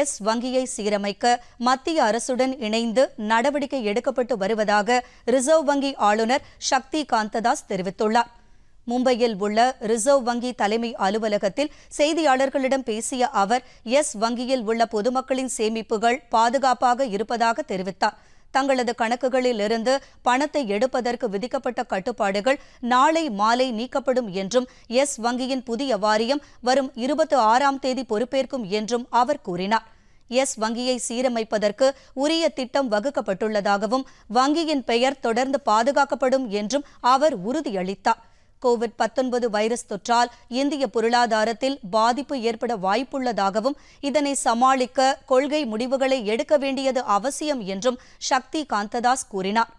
S வங்கியை சீரமைக்க மத்திய அரசுடன் இணைந்து நடவடிக்கை எடுக்கப்பட்டு வருவதாக ரிசர்வ் வங்கி ஆளுநர் சக்தி காந்ததாஸ் தெரிவித்துள்ளார் மும்பையில் உள்ள ரிசர்வ் வங்கி தலைமை அலுவலகத்தில் செய்தியாளர்களிடம் பேசிய அவர் எஸ் வங்கியில் உள்ள பொதுமக்களின் சேமிப்புகள் பாதுகாப்பாக இருப்பதாக தெரிவித்தாா் தங்களது கணக்குகளில் இருந்து பணத்தை எடுப்பதற்கு விதிக்கப்பட்ட கட்டுப்பாடுகள் நாளை மாலை நீக்கப்படும் என்றும் எஸ் வங்கியின் புதிய வாரியம் வரும் இருபத்தி ஆறாம் தேதி பொறுப்பேற்கும் என்றும் அவர் கூறினார் எஸ் வங்கியை சீரமைப்பதற்கு உரிய திட்டம் வகுக்கப்பட்டுள்ளதாகவும் வங்கியின் பெயர் தொடர்ந்து பாதுகாக்கப்படும் என்றும் அவர் உறுதியளித்தார் கோவிட் பத்தொன்பது வைரஸ் தொற்றால் இந்திய பொருளாதாரத்தில் பாதிப்பு ஏற்பட வாய்ப்புள்ளதாகவும் இதனை சமாளிக்க கொள்கை முடிவுகளை எடுக்க வேண்டியது அவசியம் என்றும் சக்தி காந்ததாஸ் கூறினார்